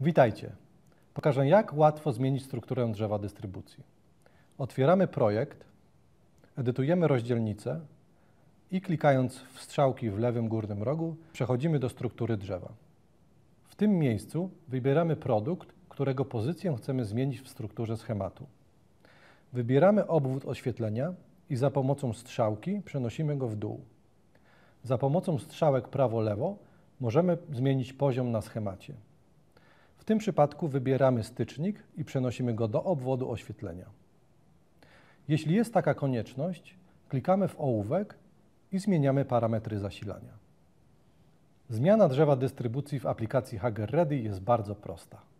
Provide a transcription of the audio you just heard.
Witajcie. Pokażę, jak łatwo zmienić strukturę drzewa dystrybucji. Otwieramy projekt, edytujemy rozdzielnicę i klikając w strzałki w lewym górnym rogu przechodzimy do struktury drzewa. W tym miejscu wybieramy produkt, którego pozycję chcemy zmienić w strukturze schematu. Wybieramy obwód oświetlenia i za pomocą strzałki przenosimy go w dół. Za pomocą strzałek prawo-lewo możemy zmienić poziom na schemacie tym przypadku wybieramy stycznik i przenosimy go do obwodu oświetlenia. Jeśli jest taka konieczność, klikamy w ołówek i zmieniamy parametry zasilania. Zmiana drzewa dystrybucji w aplikacji Hager Ready jest bardzo prosta.